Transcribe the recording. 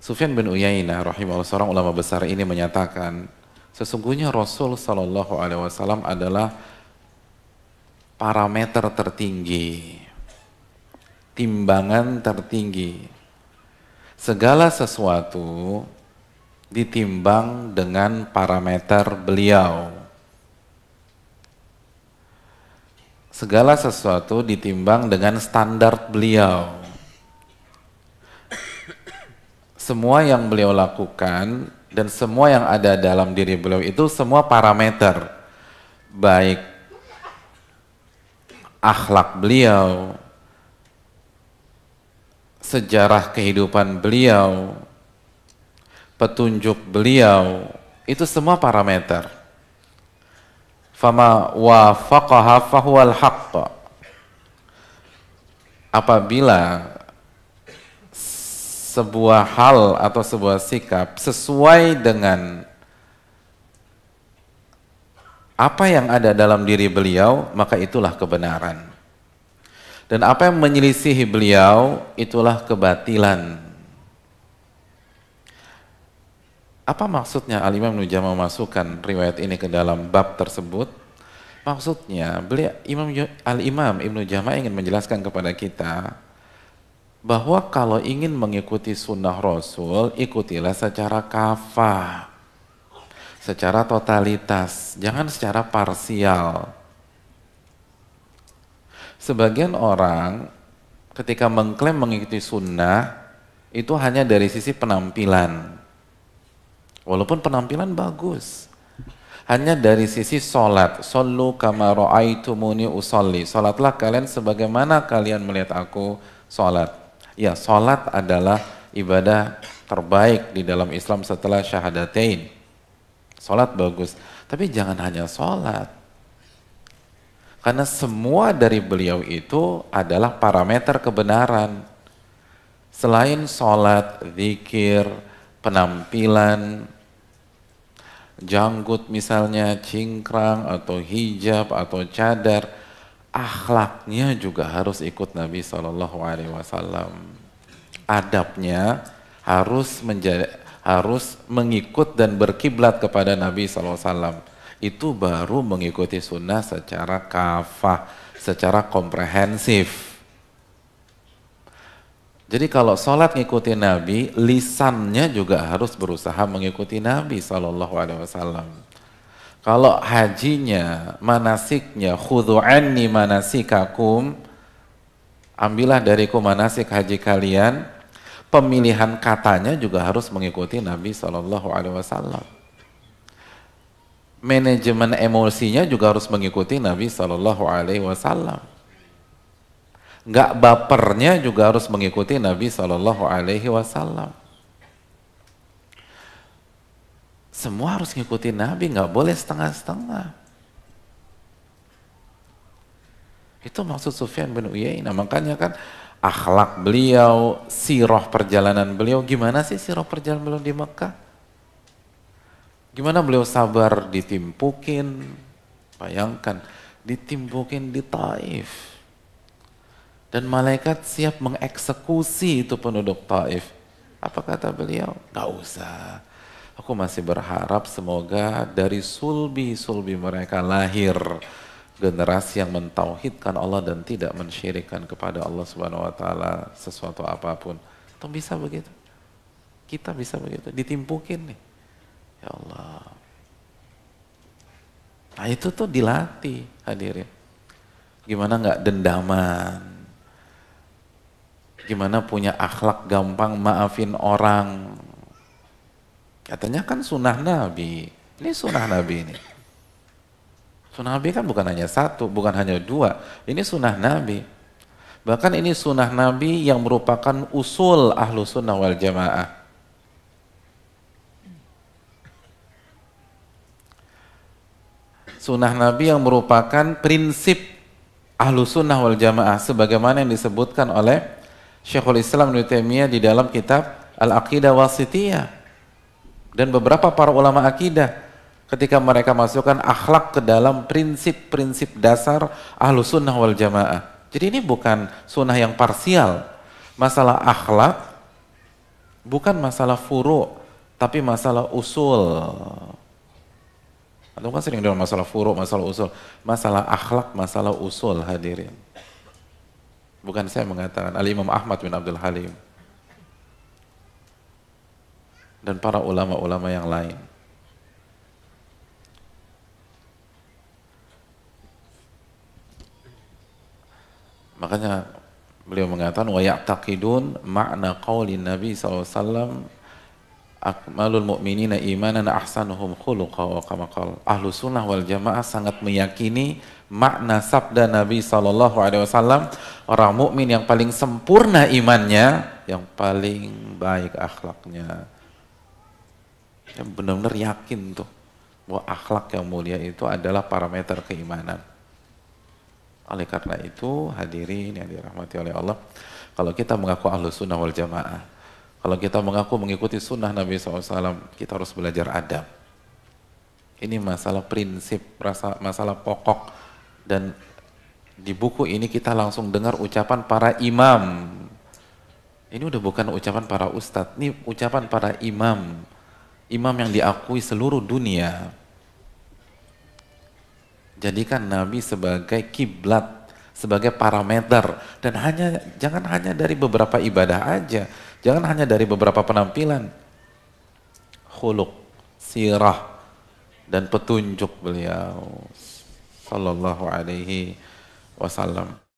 Sufyan bin Uyainah rahimahullah seorang ulama besar ini menyatakan sesungguhnya Rasul Shallallahu Alaihi Wasallam adalah parameter tertinggi, timbangan tertinggi. Segala sesuatu ditimbang dengan parameter beliau. Segala sesuatu ditimbang dengan standar beliau semua yang beliau lakukan dan semua yang ada dalam diri beliau itu semua parameter baik akhlak beliau sejarah kehidupan beliau petunjuk beliau itu semua parameter fama wafaqaha fahuwal haqqa apabila sebuah hal atau sebuah sikap sesuai dengan apa yang ada dalam diri beliau, maka itulah kebenaran. Dan apa yang menyelisihi beliau, itulah kebatilan. Apa maksudnya Al-Imam Nujam memasukkan riwayat ini ke dalam bab tersebut? Maksudnya, beliau Imam Al-Imam Ibnu Jama ingin menjelaskan kepada kita bahwa kalau ingin mengikuti sunnah Rasul, ikutilah secara kafa, secara totalitas, jangan secara parsial. Sebagian orang ketika mengklaim mengikuti sunnah, itu hanya dari sisi penampilan. Walaupun penampilan bagus. Hanya dari sisi sholat. Sallu kama usolli. Sholatlah kalian sebagaimana kalian melihat aku sholat. Ya, sholat adalah ibadah terbaik di dalam Islam setelah syahadatain. Solat bagus, tapi jangan hanya solat. Karena semua dari beliau itu adalah parameter kebenaran. Selain solat, zikir, penampilan, janggut misalnya, cingkrang atau hijab atau cadar, akhlaknya juga harus ikut Nabi Shallallahu Alaihi Wasallam. Adabnya harus menjadi harus mengikut dan berkiblat kepada Nabi Shallallahu Alaihi Wasallam. Itu baru mengikuti sunnah secara kafah, secara komprehensif. Jadi kalau sholat ngikuti Nabi, lisannya juga harus berusaha mengikuti Nabi Shallallahu Alaihi Wasallam. Kalau hajinya, manasiknya, khudu'anni manasikakum, ambillah dariku manasik haji kalian, pemilihan katanya juga harus mengikuti Nabi Alaihi Wasallam. Manajemen emosinya juga harus mengikuti Nabi Shallallahu Alaihi Wasallam. Gak bapernya juga harus mengikuti Nabi Shallallahu Alaihi Wasallam. Semua harus ngikutin Nabi, nggak boleh setengah-setengah. Itu maksud Sufyan bin Uyainah. Makanya kan akhlak beliau, sirah perjalanan beliau, gimana sih sirah perjalanan beliau di Mekah? Gimana beliau sabar ditimpukin? Bayangkan, ditimpukin di Taif. Dan malaikat siap mengeksekusi itu penduduk Taif. Apa kata beliau? Gak usah. Aku masih berharap semoga dari sulbi-sulbi mereka lahir generasi yang mentauhidkan Allah dan tidak mensyirikan kepada Allah Subhanahu wa taala sesuatu apapun. Atau bisa begitu? Kita bisa begitu, ditimpukin nih. Ya Allah. Nah itu tuh dilatih hadirin. Gimana nggak dendaman? Gimana punya akhlak gampang maafin orang? Katanya kan sunnah Nabi. Ini sunnah Nabi ini. Sunnah Nabi kan bukan hanya satu, bukan hanya dua. Ini sunnah Nabi. Bahkan ini sunnah Nabi yang merupakan usul ahlu sunnah wal jamaah. Sunnah Nabi yang merupakan prinsip ahlu sunnah wal jamaah sebagaimana yang disebutkan oleh Syekhul Islam Ibnu di dalam kitab Al-Aqidah Wasitiyah dan beberapa para ulama akidah ketika mereka masukkan akhlak ke dalam prinsip-prinsip dasar ahlu sunnah wal jamaah. Jadi ini bukan sunnah yang parsial. Masalah akhlak bukan masalah furu, tapi masalah usul. Atau kan sering dengar masalah furu, masalah usul. Masalah akhlak, masalah usul hadirin. Bukan saya mengatakan, Al-Imam Ahmad bin Abdul Halim dan para ulama-ulama yang lain. Makanya beliau mengatakan wa ya'taqidun makna qauli Nabi SAW akmalul mu'minina imanan ahsanuhum khuluqa wa kama ahlu sunnah wal jamaah sangat meyakini makna sabda Nabi sallallahu alaihi wasallam orang mukmin yang paling sempurna imannya yang paling baik akhlaknya saya benar-benar yakin tuh bahwa akhlak yang mulia itu adalah parameter keimanan. Oleh karena itu hadirin yang dirahmati oleh Allah, kalau kita mengaku ahlu sunnah wal jamaah, kalau kita mengaku mengikuti sunnah Nabi SAW, kita harus belajar adab. Ini masalah prinsip, masalah pokok, dan di buku ini kita langsung dengar ucapan para imam. Ini udah bukan ucapan para ustadz, ini ucapan para imam imam yang diakui seluruh dunia. Jadikan Nabi sebagai kiblat, sebagai parameter dan hanya jangan hanya dari beberapa ibadah aja, jangan hanya dari beberapa penampilan. Khuluk, sirah dan petunjuk beliau sallallahu alaihi wasallam.